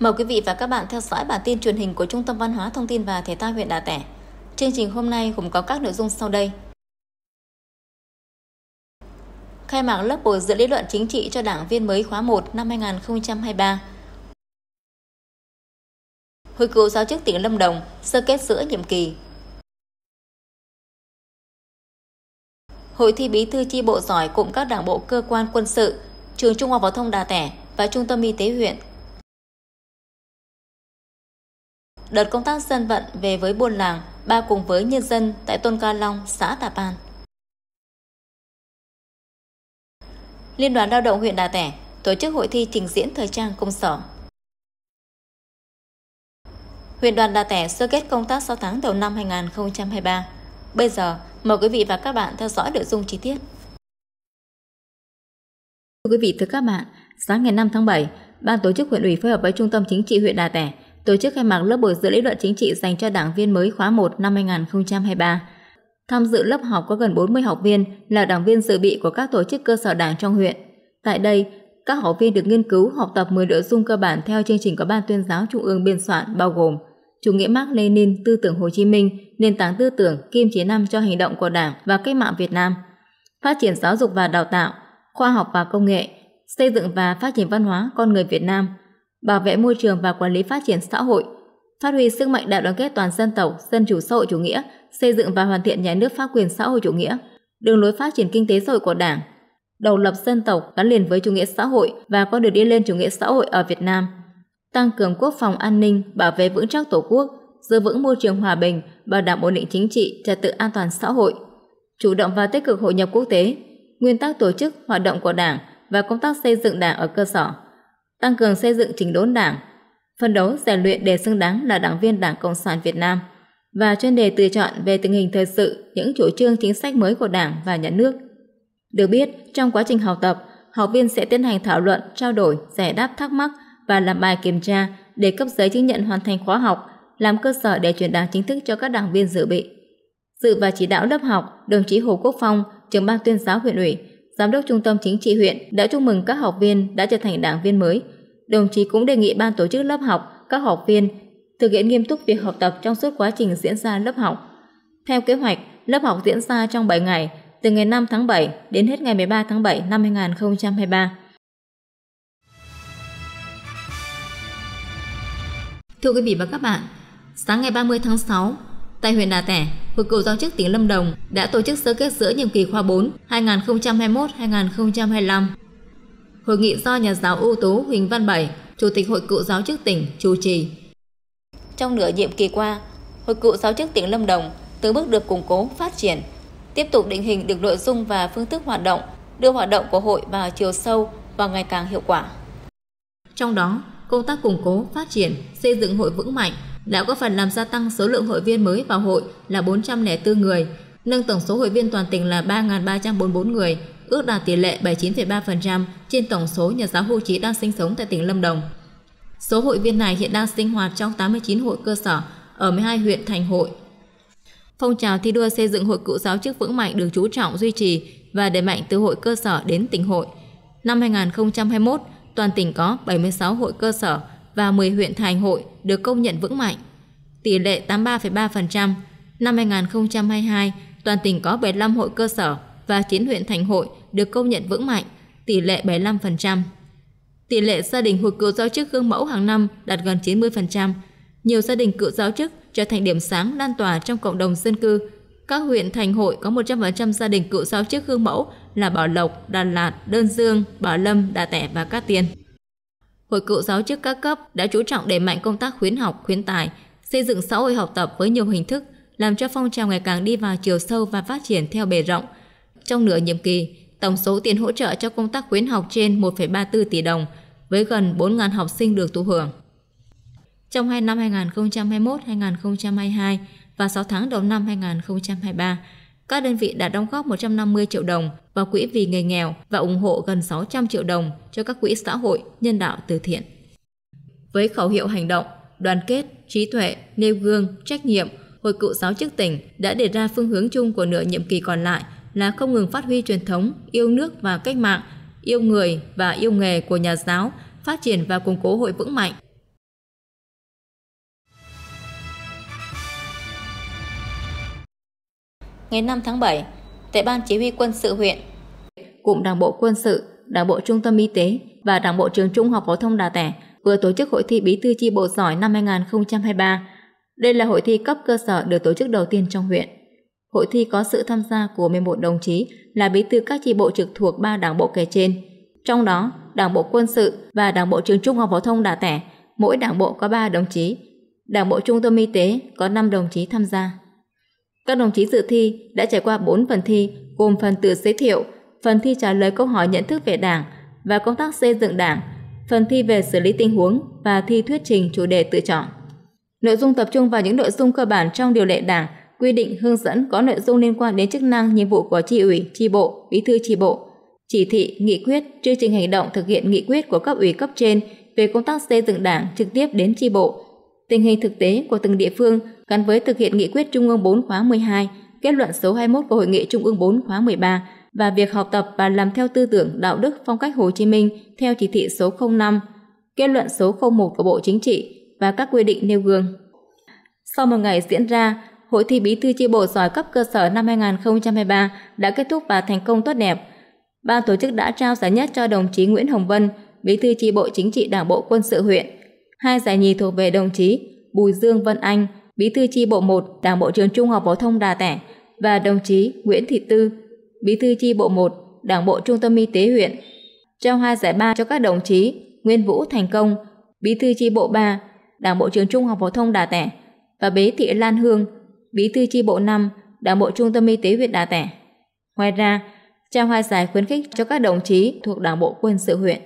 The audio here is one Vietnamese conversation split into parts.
Mời quý vị và các bạn theo dõi bản tin truyền hình của Trung tâm Văn hóa Thông tin và Thể thao huyện Đà Tẻ. Chương trình hôm nay cũng có các nội dung sau đây. Khai mạc lớp bồi dưỡng lý luận chính trị cho đảng viên mới khóa 1 năm 2023. Hội cựu giáo chức tỉnh Lâm Đồng sơ kết giữa nhiệm kỳ. Hội thi bí thư chi bộ giỏi cùng các đảng bộ cơ quan quân sự, trường Trung học phổ thông Đà Tẻ và Trung tâm Y tế huyện đợt công tác dân vận về với buôn làng, ba cùng với nhân dân tại Tôn Ca Long, xã Tà Pan. Liên đoàn Lao động huyện Đà Tẻ tổ chức hội thi trình diễn thời trang công sở. Huyện đoàn Đà Tẻ sơ kết công tác 6 tháng đầu năm 2023. Bây giờ, mời quý vị và các bạn theo dõi nội dung chi tiết. Thưa quý vị, thưa các bạn, sáng ngày 5 tháng 7, Ban tổ chức huyện ủy phối hợp với Trung tâm Chính trị huyện Đà Tẻ tổ chức khai mạc lớp bồi dưỡng lý luận chính trị dành cho đảng viên mới khóa 1 năm 2023. Tham dự lớp học có gần 40 học viên là đảng viên dự bị của các tổ chức cơ sở đảng trong huyện. Tại đây, các học viên được nghiên cứu học tập 10 nội dung cơ bản theo chương trình của Ban tuyên giáo Trung ương biên soạn bao gồm chủ nghĩa Mark Lenin, tư tưởng Hồ Chí Minh, nền tảng tư tưởng, kim chỉ nam cho hành động của Đảng và cách mạng Việt Nam, phát triển giáo dục và đào tạo, khoa học và công nghệ, xây dựng và phát triển văn hóa con người Việt Nam – bảo vệ môi trường và quản lý phát triển xã hội, phát huy sức mạnh đại đoàn kết toàn dân tộc, dân chủ xã hội chủ nghĩa, xây dựng và hoàn thiện nhà nước pháp quyền xã hội chủ nghĩa, đường lối phát triển kinh tế xã hội của Đảng, độc lập dân tộc gắn liền với chủ nghĩa xã hội và con đường đi lên chủ nghĩa xã hội ở Việt Nam, tăng cường quốc phòng an ninh, bảo vệ vững chắc Tổ quốc, giữ vững môi trường hòa bình, bảo đảm ổn định chính trị, trật tự an toàn xã hội, chủ động và tích cực hội nhập quốc tế, nguyên tắc tổ chức hoạt động của Đảng và công tác xây dựng Đảng ở cơ sở tăng cường xây dựng chỉnh đốn đảng, phân đấu rèn luyện để xứng đáng là đảng viên Đảng Cộng sản Việt Nam và chuyên đề tự chọn về tình hình thời sự những chủ trương chính sách mới của Đảng và Nhà nước. Được biết, trong quá trình học tập, học viên sẽ tiến hành thảo luận, trao đổi, giải đáp thắc mắc và làm bài kiểm tra để cấp giấy chứng nhận hoàn thành khóa học, làm cơ sở để truyền đạt chính thức cho các đảng viên dự bị. Dự và chỉ đạo lớp học, đồng chí Hồ Quốc Phong, trưởng ban tuyên giáo huyện ủy, Giám đốc Trung tâm Chính trị huyện đã chúc mừng các học viên đã trở thành đảng viên mới. Đồng chí cũng đề nghị ban tổ chức lớp học, các học viên thực hiện nghiêm túc việc học tập trong suốt quá trình diễn ra lớp học. Theo kế hoạch, lớp học diễn ra trong 7 ngày, từ ngày 5 tháng 7 đến hết ngày 13 tháng 7 năm 2023. Thưa quý vị và các bạn, sáng ngày 30 tháng 6, Tại huyện Đà Tẻ, Hội cựu giáo chức tỉnh Lâm Đồng đã tổ chức sơ kết giữa nhiệm kỳ khoa 4 2021-2025. Hội nghị do nhà giáo ưu tú Huỳnh Văn Bảy, Chủ tịch Hội cựu giáo chức tỉnh chủ trì. Trong nửa nhiệm kỳ qua, Hội cựu giáo chức tỉnh Lâm Đồng từng bước được củng cố, phát triển, tiếp tục định hình được nội dung và phương thức hoạt động, đưa hoạt động của hội vào chiều sâu và ngày càng hiệu quả. Trong đó, công tác củng cố, phát triển, xây dựng hội vững mạnh, đã có phần làm gia tăng số lượng hội viên mới vào hội là 404 người, nâng tổng số hội viên toàn tỉnh là 3.344 người, ước đạt tỷ lệ 79,3% trên tổng số nhà giáo hưu trí đang sinh sống tại tỉnh Lâm Đồng. Số hội viên này hiện đang sinh hoạt trong 89 hội cơ sở ở 12 huyện thành hội. Phong trào thi đua xây dựng hội cựu giáo chức vững mạnh được chú trọng duy trì và đẩy mạnh từ hội cơ sở đến tỉnh hội. Năm 2021, toàn tỉnh có 76 hội cơ sở, và 10 huyện thành hội được công nhận vững mạnh. Tỷ lệ 83,3%, năm 2022 toàn tỉnh có 75 hội cơ sở và 9 huyện thành hội được công nhận vững mạnh, tỷ lệ 75%. Tỷ lệ gia đình hội cựu giáo chức gương mẫu hàng năm đạt gần 90%. Nhiều gia đình cựu giáo chức trở thành điểm sáng lan tỏa trong cộng đồng dân cư. Các huyện thành hội có 100% gia đình cựu giáo chức gương mẫu là Bảo Lộc, Đà Lạt, Đơn Dương, Bảo Lâm, Đà Tẻ và Cát Tiên. Hội cựu giáo chức các cấp đã chú trọng đẩy mạnh công tác khuyến học, khuyến tài, xây dựng xã hội học tập với nhiều hình thức, làm cho phong trào ngày càng đi vào chiều sâu và phát triển theo bề rộng. Trong nửa nhiệm kỳ, tổng số tiền hỗ trợ cho công tác khuyến học trên 1,34 tỷ đồng, với gần 4.000 học sinh được thụ hưởng. Trong hai năm 2021-2022 và 6 tháng đầu năm 2023, các đơn vị đã đóng góp 150 triệu đồng vào quỹ vì người nghèo và ủng hộ gần 600 triệu đồng cho các quỹ xã hội nhân đạo từ thiện. Với khẩu hiệu hành động đoàn kết, trí tuệ, nêu gương, trách nhiệm, Hội cựu giáo chức tỉnh đã đề ra phương hướng chung của nửa nhiệm kỳ còn lại là không ngừng phát huy truyền thống yêu nước và cách mạng, yêu người và yêu nghề của nhà giáo, phát triển và củng cố hội vững mạnh, ngày 5 tháng 7 tại Ban Chỉ huy Quân sự huyện. Cụm Đảng bộ Quân sự, Đảng bộ Trung tâm Y tế và Đảng bộ Trường Trung học Phổ thông Đà Tẻ vừa tổ chức hội thi Bí thư chi bộ giỏi năm 2023. Đây là hội thi cấp cơ sở được tổ chức đầu tiên trong huyện. Hội thi có sự tham gia của 11 đồng chí là bí thư các chi bộ trực thuộc ba đảng bộ kể trên. Trong đó, Đảng bộ quân sự và Đảng bộ trường trung học phổ thông Đà Tẻ, mỗi đảng bộ có 3 đồng chí. Đảng bộ trung tâm y tế có 5 đồng chí tham gia. Các đồng chí dự thi đã trải qua 4 phần thi gồm phần tự giới thiệu, phần thi trả lời câu hỏi nhận thức về Đảng và công tác xây dựng Đảng, phần thi về xử lý tình huống và thi thuyết trình chủ đề tự chọn. Nội dung tập trung vào những nội dung cơ bản trong điều lệ Đảng, quy định hướng dẫn có nội dung liên quan đến chức năng, nhiệm vụ của tri ủy, tri bộ, bí thư tri bộ, chỉ thị, nghị quyết, chương trình hành động thực hiện nghị quyết của cấp ủy cấp trên về công tác xây dựng Đảng trực tiếp đến tri bộ tình hình thực tế của từng địa phương gắn với thực hiện nghị quyết Trung ương 4 khóa 12, kết luận số 21 của Hội nghị Trung ương 4 khóa 13 và việc học tập và làm theo tư tưởng đạo đức phong cách Hồ Chí Minh theo chỉ thị số 05, kết luận số 01 của Bộ Chính trị và các quy định nêu gương. Sau một ngày diễn ra, Hội thi Bí thư chi bộ giỏi cấp cơ sở năm 2023 đã kết thúc và thành công tốt đẹp. Ban tổ chức đã trao giải nhất cho đồng chí Nguyễn Hồng Vân, Bí thư chi bộ chính trị Đảng bộ quân sự huyện Hai giải nhì thuộc về đồng chí Bùi Dương Vân Anh, Bí thư chi bộ 1, Đảng bộ trường Trung học phổ thông Đà Tẻ và đồng chí Nguyễn Thị Tư, Bí thư chi bộ 1, Đảng bộ Trung tâm Y tế huyện. Trao hai giải ba cho các đồng chí Nguyên Vũ Thành Công, Bí thư chi bộ 3, Đảng bộ trường Trung học phổ thông Đà Tẻ và Bế Thị Lan Hương, Bí thư chi bộ 5, Đảng bộ Trung tâm Y tế huyện Đà Tẻ. Ngoài ra, trao hai giải khuyến khích cho các đồng chí thuộc Đảng bộ quân sự huyện.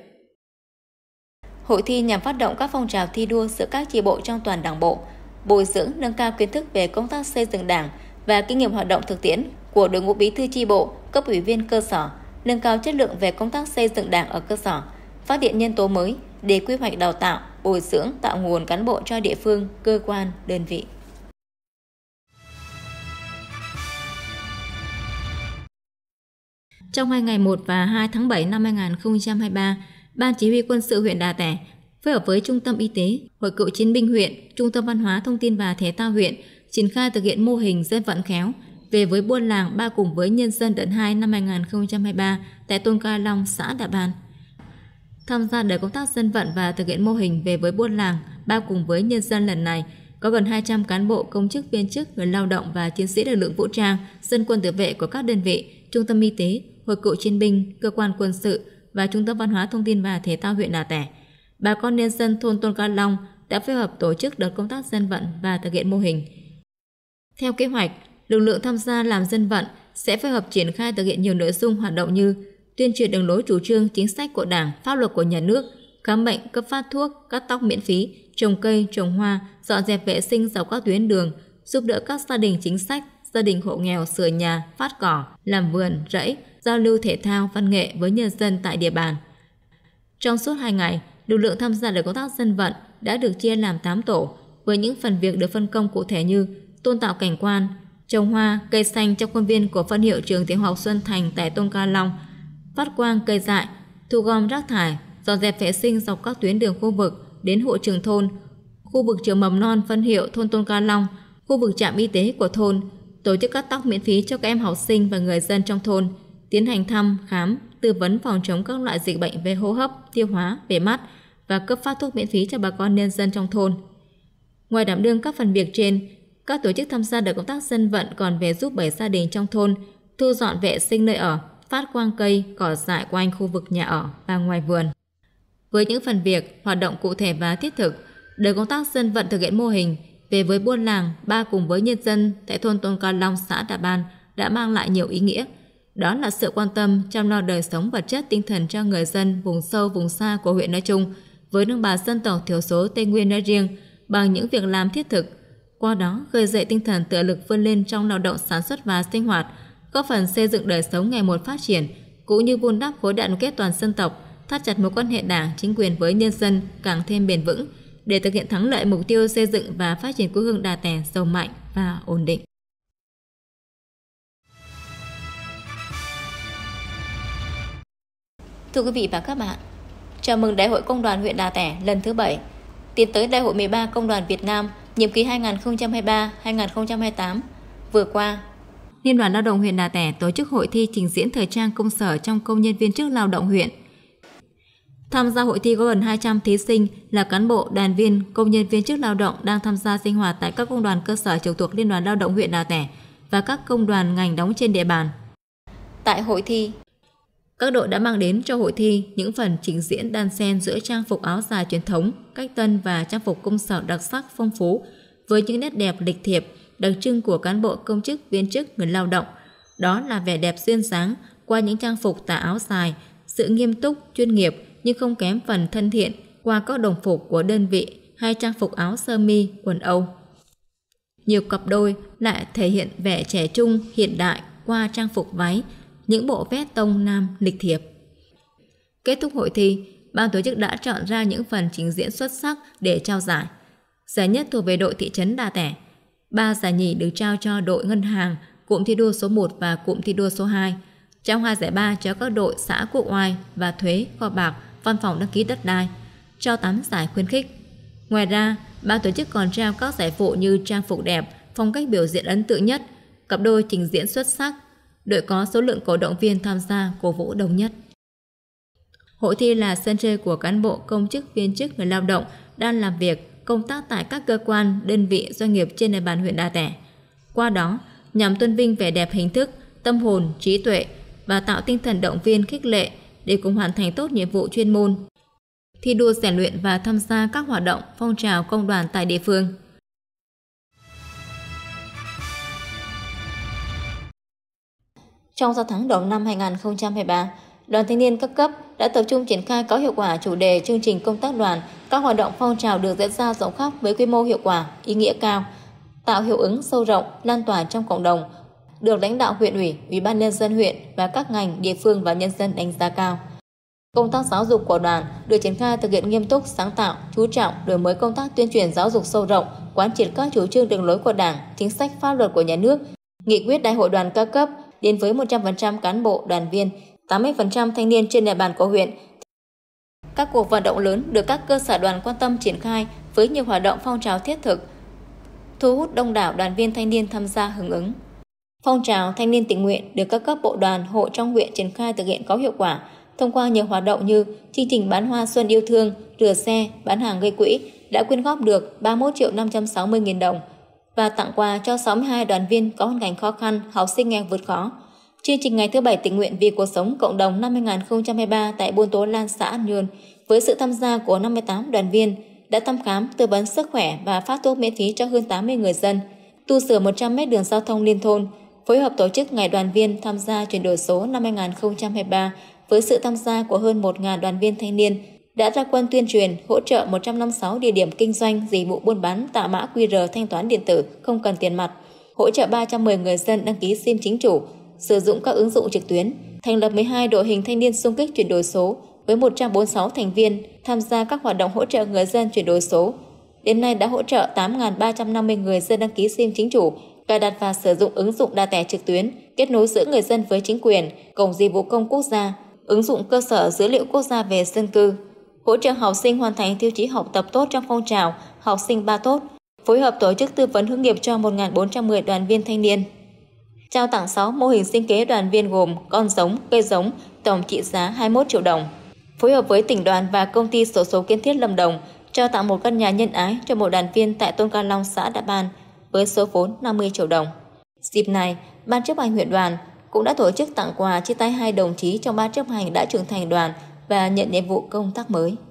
Hội thi nhằm phát động các phong trào thi đua giữa các chi bộ trong toàn đảng bộ, bồi dưỡng nâng cao kiến thức về công tác xây dựng đảng và kinh nghiệm hoạt động thực tiễn của đội ngũ bí thư chi bộ, cấp ủy viên cơ sở, nâng cao chất lượng về công tác xây dựng đảng ở cơ sở, phát hiện nhân tố mới để quy hoạch đào tạo, bồi dưỡng tạo nguồn cán bộ cho địa phương, cơ quan, đơn vị. Trong hai ngày 1 và 2 tháng 7 năm 2023, Ban chỉ huy quân sự huyện Đà Tẻ phối hợp với Trung tâm Y tế, Hội cựu chiến binh huyện, Trung tâm Văn hóa Thông tin và Thể thao huyện triển khai thực hiện mô hình dân vận khéo về với buôn làng ba cùng với nhân dân đợt 2 năm 2023 tại thôn Ca Long, xã Đà Bàn. Tham gia đời công tác dân vận và thực hiện mô hình về với buôn làng ba cùng với nhân dân lần này có gần 200 cán bộ, công chức, viên chức, người lao động và chiến sĩ lực lượng vũ trang, dân quân tự vệ của các đơn vị, trung tâm y tế, hội cựu chiến binh, cơ quan quân sự, và Trung tâm Văn hóa Thông tin và Thể thao huyện Đà Tẻ, bà con nhân dân thôn Tôn Ca Long đã phối hợp tổ chức đợt công tác dân vận và thực hiện mô hình. Theo kế hoạch, lực lượng tham gia làm dân vận sẽ phối hợp triển khai thực hiện nhiều nội dung hoạt động như tuyên truyền đường lối chủ trương chính sách của Đảng, pháp luật của nhà nước, khám bệnh, cấp phát thuốc, cắt tóc miễn phí, trồng cây, trồng hoa, dọn dẹp vệ sinh dọc các tuyến đường, giúp đỡ các gia đình chính sách, gia đình hộ nghèo sửa nhà, phát cỏ, làm vườn, rẫy, giao lưu thể thao, văn nghệ với nhân dân tại địa bàn. Trong suốt 2 ngày, lực lượng tham gia để công tác dân vận đã được chia làm 8 tổ với những phần việc được phân công cụ thể như tôn tạo cảnh quan, trồng hoa, cây xanh trong khuôn viên của phân hiệu trường tiểu học Xuân Thành tại Tôn Ca Long, phát quang cây dại, thu gom rác thải, dọn dẹp vệ sinh dọc các tuyến đường khu vực đến hộ trường thôn, khu vực trường mầm non phân hiệu thôn Tôn Ca Long, khu vực trạm y tế của thôn, tổ chức cắt tóc miễn phí cho các em học sinh và người dân trong thôn, tiến hành thăm, khám, tư vấn phòng chống các loại dịch bệnh về hô hấp, tiêu hóa, về mắt và cấp phát thuốc miễn phí cho bà con nhân dân trong thôn. Ngoài đảm đương các phần việc trên, các tổ chức tham gia đợt công tác dân vận còn về giúp bảy gia đình trong thôn thu dọn vệ sinh nơi ở, phát quang cây, cỏ dại quanh khu vực nhà ở và ngoài vườn. Với những phần việc, hoạt động cụ thể và thiết thực, đợt công tác dân vận thực hiện mô hình về với buôn làng, ba cùng với nhân dân tại thôn Tôn Ca Long, xã Đà Ban đã mang lại nhiều ý nghĩa – đó là sự quan tâm chăm lo đời sống vật chất tinh thần cho người dân vùng sâu vùng xa của huyện nói chung với đồng bào dân tộc thiểu số Tây Nguyên nói riêng bằng những việc làm thiết thực, qua đó khơi dậy tinh thần tự lực vươn lên trong lao động sản xuất và sinh hoạt, góp phần xây dựng đời sống ngày một phát triển, cũng như vun đắp khối đoàn kết toàn dân tộc, thắt chặt mối quan hệ đảng chính quyền với nhân dân càng thêm bền vững để thực hiện thắng lợi mục tiêu xây dựng và phát triển quê hương đà tẻ giàu mạnh và ổn định. Thưa quý vị và các bạn, chào mừng Đại hội Công đoàn huyện Đà Tẻ lần thứ 7, tiến tới Đại hội 13 Công đoàn Việt Nam nhiệm kỳ 2023-2028 vừa qua. Liên đoàn Lao động huyện Đà Tẻ tổ chức hội thi trình diễn thời trang công sở trong công nhân viên chức lao động huyện. Tham gia hội thi có gần 200 thí sinh là cán bộ, đoàn viên, công nhân viên chức lao động đang tham gia sinh hoạt tại các công đoàn cơ sở trực thuộc Liên đoàn Lao động huyện Đà Tẻ và các công đoàn ngành đóng trên địa bàn. Tại hội thi, các đội đã mang đến cho hội thi những phần trình diễn đan xen giữa trang phục áo dài truyền thống, cách tân và trang phục công sở đặc sắc phong phú với những nét đẹp lịch thiệp, đặc trưng của cán bộ công chức, viên chức, người lao động. Đó là vẻ đẹp duyên dáng qua những trang phục tà áo dài, sự nghiêm túc, chuyên nghiệp nhưng không kém phần thân thiện qua các đồng phục của đơn vị hay trang phục áo sơ mi, quần Âu. Nhiều cặp đôi lại thể hiện vẻ trẻ trung, hiện đại qua trang phục váy, những bộ vest tông nam lịch thiệp. Kết thúc hội thi, ban tổ chức đã chọn ra những phần trình diễn xuất sắc để trao giải. Giải nhất thuộc về đội thị trấn Đà Tẻ. Ba giải nhì được trao cho đội ngân hàng, cụm thi đua số 1 và cụm thi đua số 2. trong hai giải ba cho các đội xã Quốc Oai và Thuế, Kho Bạc, Văn phòng đăng ký đất đai. cho 8 giải khuyến khích. Ngoài ra, ban tổ chức còn trao các giải phụ như trang phục đẹp, phong cách biểu diễn ấn tượng nhất, cặp đôi trình diễn xuất sắc, đội có số lượng cổ động viên tham gia cổ vũ đông nhất. Hội thi là sân chơi của cán bộ, công chức, viên chức, người lao động đang làm việc, công tác tại các cơ quan, đơn vị, doanh nghiệp trên địa bàn huyện Đà Tẻ. Qua đó, nhằm tôn vinh vẻ đẹp hình thức, tâm hồn, trí tuệ và tạo tinh thần động viên khích lệ để cùng hoàn thành tốt nhiệm vụ chuyên môn, thi đua rèn luyện và tham gia các hoạt động phong trào công đoàn tại địa phương. Trong 6 tháng đầu năm 2023, Đoàn Thanh niên các cấp đã tập trung triển khai có hiệu quả chủ đề chương trình công tác đoàn, các hoạt động phong trào được diễn ra rộng khắp với quy mô hiệu quả, ý nghĩa cao, tạo hiệu ứng sâu rộng, lan tỏa trong cộng đồng, được lãnh đạo huyện ủy, ủy ban nhân dân huyện và các ngành, địa phương và nhân dân đánh giá cao. Công tác giáo dục của đoàn được triển khai thực hiện nghiêm túc, sáng tạo, chú trọng đổi mới công tác tuyên truyền giáo dục sâu rộng, quán triệt các chủ trương đường lối của Đảng, chính sách pháp luật của nhà nước, nghị quyết đại hội đoàn các cấp đến với 100% cán bộ, đoàn viên, 80% thanh niên trên địa bàn của huyện. Các cuộc vận động lớn được các cơ sở đoàn quan tâm triển khai với nhiều hoạt động phong trào thiết thực, thu hút đông đảo đoàn viên thanh niên tham gia hưởng ứng. Phong trào thanh niên tình nguyện được các cấp bộ đoàn hội trong huyện triển khai thực hiện có hiệu quả thông qua nhiều hoạt động như chương trình bán hoa xuân yêu thương, rửa xe, bán hàng gây quỹ đã quyên góp được 31 triệu 560 nghìn đồng và tặng quà cho 62 đoàn viên có hoàn cảnh khó khăn, học sinh nghèo vượt khó. Chương trình ngày thứ bảy tình nguyện vì cuộc sống cộng đồng năm 2023 tại Buôn Tố Lan, xã An Nhơn với sự tham gia của 58 đoàn viên đã thăm khám, tư vấn sức khỏe và phát thuốc miễn phí cho hơn 80 người dân, tu sửa 100 mét đường giao thông liên thôn, phối hợp tổ chức ngày đoàn viên tham gia chuyển đổi số năm 2023 với sự tham gia của hơn 1.000 đoàn viên thanh niên đã ra quân tuyên truyền hỗ trợ 156 địa điểm kinh doanh dịch vụ buôn bán tạo mã QR thanh toán điện tử không cần tiền mặt, hỗ trợ 310 người dân đăng ký SIM chính chủ, sử dụng các ứng dụng trực tuyến, thành lập 12 đội hình thanh niên xung kích chuyển đổi số với 146 thành viên tham gia các hoạt động hỗ trợ người dân chuyển đổi số. Đến nay đã hỗ trợ 8.350 người dân đăng ký SIM chính chủ, cài đặt và sử dụng ứng dụng đa tẻ trực tuyến, kết nối giữa người dân với chính quyền, cổng dịch vụ công quốc gia, ứng dụng cơ sở dữ liệu quốc gia về dân cư, hỗ trợ học sinh hoàn thành tiêu chí học tập tốt trong phong trào học sinh ba tốt, phối hợp tổ chức tư vấn hướng nghiệp cho 1.410 đoàn viên thanh niên. Trao tặng 6 mô hình sinh kế đoàn viên gồm con giống, cây giống, tổng trị giá 21 triệu đồng. Phối hợp với tỉnh đoàn và công ty sổ số kiến thiết Lâm Đồng, trao tặng một căn nhà nhân ái cho một đoàn viên tại Tôn Ca Long, xã Đạ Ban với số vốn 50 triệu đồng. Dịp này, Ban chấp hành huyện đoàn cũng đã tổ chức tặng quà chia tay hai đồng chí trong ban chấp hành đã trưởng thành đoàn và nhận nhiệm vụ công tác mới.